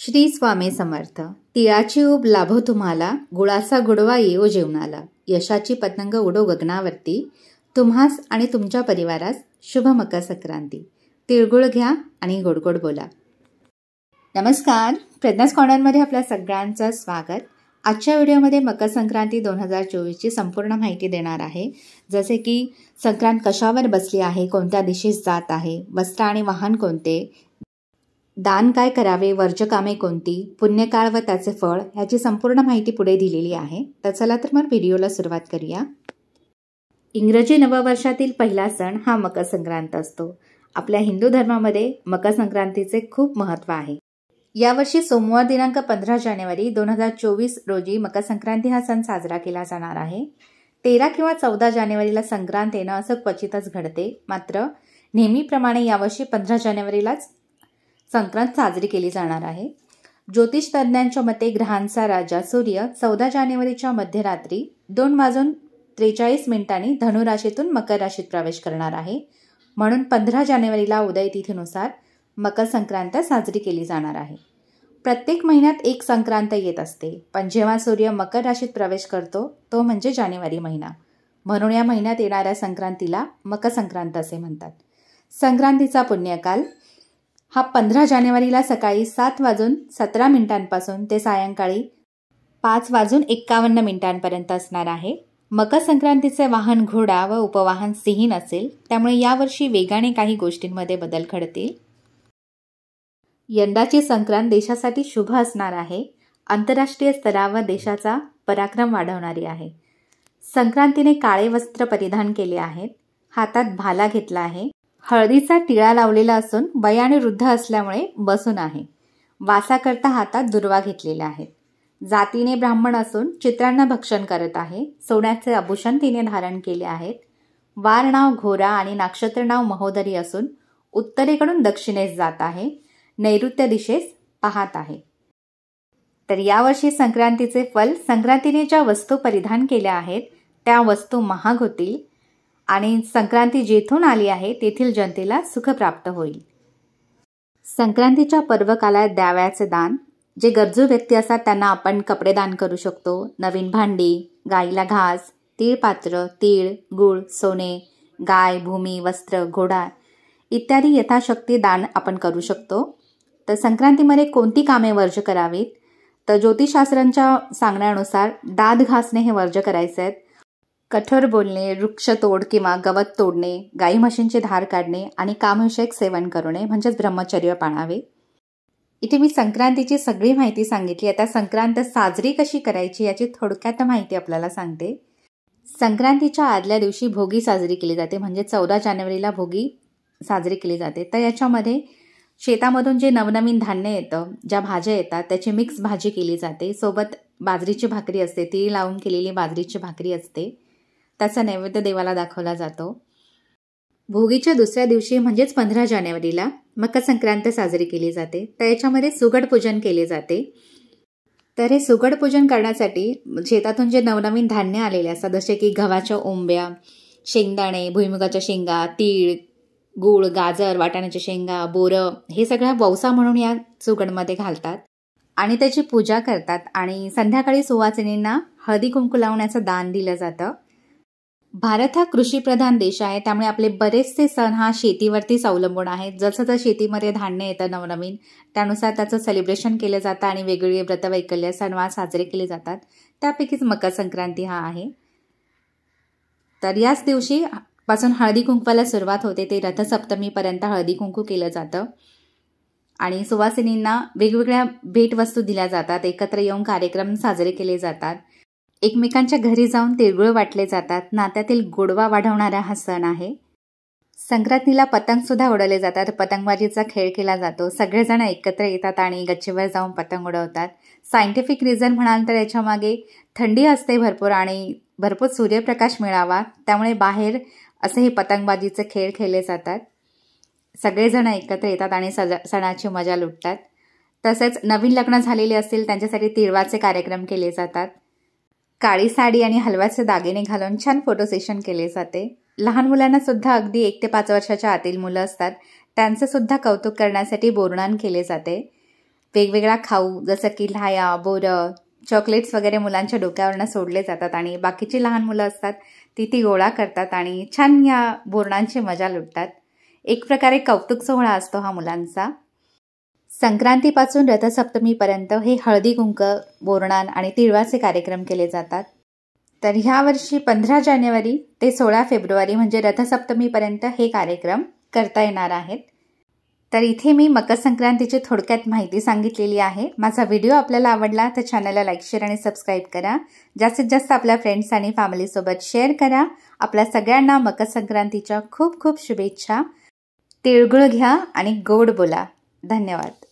श्री स्वामी समर्थ तिळाची उब लाभो तुम्हाला गुळाचा गुडवा येऊ जेवणाला यशाची पतंग उडो गगनावरती तुम्हास आणि तुमच्या परिवारास शुभ मकर संक्रांती तिळगुळ घ्या आणि गोडगोड बोला नमस्कार प्रज्ञास कॉर्नरमध्ये आपल्या सगळ्यांचं स्वागत आजच्या व्हिडिओमध्ये मकर संक्रांती दोन हजार चोवीसची संपूर्ण माहिती देणार आहे जसे की संक्रांत कशावर बसली आहे कोणत्या दिशेस जात आहे वस्त्र आणि वाहन कोणते दान काय करावे वर्जकामे कोणती पुण्यकाळ व त्याचे फळ ह्याची संपूर्ण माहिती पुढे दिलेली आहे तर चला तर मग व्हिडिओला सुरुवात करूया इंग्रजी नववर्षातील पहिला सण हा मकर संक्रांत असतो आपल्या हिंदू धर्मामध्ये मकर संक्रांतीचे खूप महत्व आहे यावर्षी सोमवार दिनांक पंधरा जानेवारी दोन हजार चोवीस रोजी मकर संक्रांती हा सण साजरा केला जाणार आहे तेरा किंवा चौदा जानेवारीला संक्रांत येणं असं क्वचितच घडते मात्र नेहमीप्रमाणे यावर्षी पंधरा जानेवारीलाच संक्रांत साजरी केली जाणार आहे ज्योतिष तज्ज्ञांच्या मते ग्रहांचा राजा सूर्य चौदा जानेवारीच्या मध्यरात्री दोन वाजून त्रेचाळीस मिनिटांनी धनुराशीतून मकर राशीत प्रवेश करणार आहे म्हणून पंधरा जानेवारीला उदय तिथीनुसार मकर संक्रांत साजरी केली जाणार आहे प्रत्येक महिन्यात एक संक्रांत येत असते पण जेव्हा सूर्य मकर राशीत प्रवेश करतो तो म्हणजे जानेवारी महिना म्हणून या महिन्यात येणाऱ्या संक्रांतीला मकर संक्रांत असे म्हणतात संक्रांतीचा पुण्यकाल हा पंधरा जानेवारीला सकाळी सात वाजून सतरा मिनिटांपासून ते सायंकाळी पाच वाजून एक्कावन्न मिनिटांपर्यंत असणार आहे मकर संक्रांतीचे वाहन घोडा व उपवाहन सिहीन असेल त्यामुळे यावर्षी वेगाने काही गोष्टींमध्ये बदल घडतील यंदाची संक्रांत देशासाठी शुभ असणार आहे आंतरराष्ट्रीय स्तरावर देशाचा पराक्रम वाढवणारी आहे संक्रांतीने काळे वस्त्र परिधान केले आहेत हातात भाला घेतला आहे हळदीचा टिळा लावलेला असून आणि वृद्ध असल्यामुळे बसून आहे वासाकरता हातात दुर्वा घेतलेल्या आहेत जातीने ब्राह्मण असून चित्रांना भक्षण करत आहे सोन्याचे आभूषण तिने धारण केले आहेत वार नाव घोरा आणि नाक्षत्र नाव महोदरी असून उत्तरेकडून दक्षिणेस जात आहे नैऋत्य दिशेस पाहत आहे तर यावर्षी संक्रांतीचे फल संक्रांतीने ज्या वस्तू परिधान केल्या आहेत त्या वस्तू महाग होतील आणि संक्रांती जेथून आली आहे तेथील जनतेला सुख प्राप्त होईल संक्रांतीच्या पर्वकालात द्याव्याचे दान जे गरजू व्यक्ती असतात त्यांना आपण कपडे दान करू शकतो नवीन भांडी गाईला घास तीळ पात्र तीळ गुळ सोने गाय भूमी वस्त्र घोडा इत्यादी यथाशक्ती दान आपण करू शकतो तर संक्रांतीमध्ये कोणती कामे वर्ज करावीत तर ज्योतिषशास्त्रांच्या सांगण्यानुसार दाद घासणे हे वर्ज करायचे आहेत कठोर बोलणे वृक्ष तोड किंवा गवत तोडणे गाई म्हशींचे धार काढणे आणि कामविषयक सेवन करणे म्हणजेच ब्रह्मचर्य पाळावे इथे मी संक्रांतीची सगळी माहिती सांगितली आता संक्रांत साजरी कशी करायची याची थोडक्यात माहिती आपल्याला सांगते संक्रांतीच्या आदल्या दिवशी भोगी साजरी केली जाते म्हणजे चौदा जानेवारीला भोगी साजरी केली जाते तर याच्यामध्ये शेतामधून जे नवनवीन धान्य येतं ज्या भाज्या येतात त्याची मिक्स भाजी केली जाते सोबत बाजरीची भाकरी असते ती लावून केलेली बाजरीची भाकरी असते त्याचा नैवेद्य देवाला दाखवला जातो भोगीच्या दुसऱ्या दिवशी म्हणजेच पंधरा जानेवारीला मकर संक्रांत साजरी केली जाते तर याच्यामध्ये सुगड पूजन केले जाते तर हे सुगड पूजन करण्यासाठी शेतातून जे नवनवीन धान्य आलेले असतात जसे की गव्हाच्या ओंब्या शेंगदाणे भुईमुगाच्या शेंगा तीळ गूळ गाजर वाटाण्याच्या शेंगा बोरं हे सगळ्या वौसा म्हणून या सुगडमध्ये घालतात आणि त्याची पूजा करतात आणि संध्याकाळी सुवासिनींना हळदी कुंकू लावण्याचं दान दिलं जातं भारत हा कृषीप्रधान देश आहे त्यामुळे आपले बरेचसे सण हा शेतीवरतीच अवलंबून आहेत जसं जसं शेतीमध्ये धान्य येतं नवनवीन त्यानुसार त्याचं सेलिब्रेशन केलं जातं आणि वेगवेगळे व्रतवैकल्य सणवार साजरे केले जातात त्यापैकीच मकर संक्रांती हा आहे तर याच दिवशी पासून हळदी कुंकवाला सुरुवात होते ते रथसप्तमीपर्यंत हळदी कुंकू केलं जातं आणि सुवासिनींना वेगवेगळ्या भेटवस्तू दिल्या जातात एकत्र येऊन कार्यक्रम साजरे केले जातात एकमेकांच्या घरी जाऊन तिळगुळ वाटले जातात नात्यातील गोडवा वाढवणारा हा सण आहे संक्रांतीला पतंगसुद्धा उडवले जातात पतंगबाजीचा खेळ केला जातो सगळेजण एकत्र येतात आणि गच्चीवर जाऊन पतंग उडवतात सायंटिफिक रिझन म्हणाल तर याच्यामागे थंडी असते भरपूर आणि भरपूर सूर्यप्रकाश मिळावा त्यामुळे बाहेर असे हे पतंगबाजीचे खेळ खेळले जातात सगळेजण एकत्र येतात आणि सज सणाची मजा लुटतात तसेच नवीन लग्न झालेले असतील त्यांच्यासाठी तिळवाचे कार्यक्रम केले जातात काळी साडी आणि हलव्याचे दागिने घालून छान फोटो सेशन केले जाते लहान मुलांना सुद्धा अगदी एक ते पाच वर्षाच्या आतील मुलं असतात त्यांचं सुद्धा कौतुक करण्यासाठी बोरणान केले जाते वेगवेगळा खाऊ जसं की लाया बोरं चॉकलेट्स वगैरे मुलांच्या डोक्यावरनं सोडले जातात आणि बाकीची लहान मुलं असतात ती ती गोळा करतात आणि छान या बोरणांची मजा लुटतात एक प्रकारे कौतुक सोहळा असतो हा मुलांचा संक्रांतीपासून रथसप्तमीपर्यंत हे हळदी कुंक बोरणान आणि तिळवाचे कार्यक्रम केले जातात तर ह्या वर्षी पंधरा जानेवारी ते सोळा फेब्रुवारी म्हणजे रथसप्तमीपर्यंत हे कार्यक्रम करता येणार आहेत तर इथे मी संक्रांतीची थोडक्यात माहिती सांगितलेली आहे माझा व्हिडिओ आपल्याला आवडला तर चॅनलला लाईक शेअर आणि सबस्क्राईब करा जास्तीत जास्त आपल्या फ्रेंड्स आणि फॅमिलीसोबत शेअर करा आपल्या सगळ्यांना संक्रांतीच्या खूप खूप शुभेच्छा तिळगुळ घ्या आणि गोड बोला धन्यवाद